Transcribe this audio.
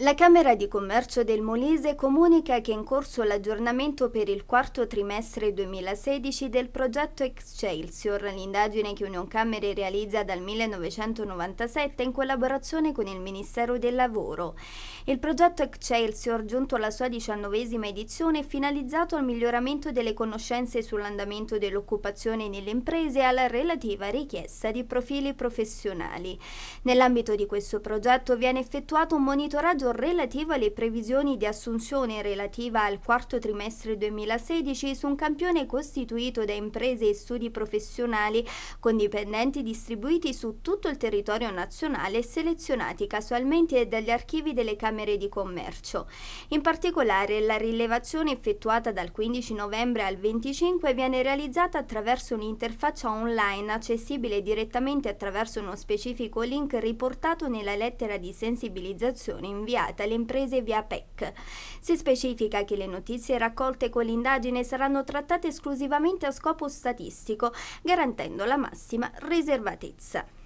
La Camera di Commercio del Molise comunica che è in corso l'aggiornamento per il quarto trimestre 2016 del progetto Excelsior, l'indagine che Union Camere realizza dal 1997 in collaborazione con il Ministero del Lavoro. Il progetto Excelsior, giunto alla sua diciannovesima edizione, è finalizzato al miglioramento delle conoscenze sull'andamento dell'occupazione nelle imprese e alla relativa richiesta di profili professionali. Nell'ambito di questo progetto viene effettuato un monitoraggio quanto relativa alle previsioni di assunzione relativa al quarto trimestre 2016 su un campione costituito da imprese e studi professionali con dipendenti distribuiti su tutto il territorio nazionale e selezionati casualmente dagli archivi delle Camere di Commercio. In particolare la rilevazione effettuata dal 15 novembre al 25 viene realizzata attraverso un'interfaccia online accessibile direttamente attraverso uno specifico link riportato nella lettera di sensibilizzazione inviata inviata alle imprese via PEC. Si specifica che le notizie raccolte con l'indagine saranno trattate esclusivamente a scopo statistico, garantendo la massima riservatezza.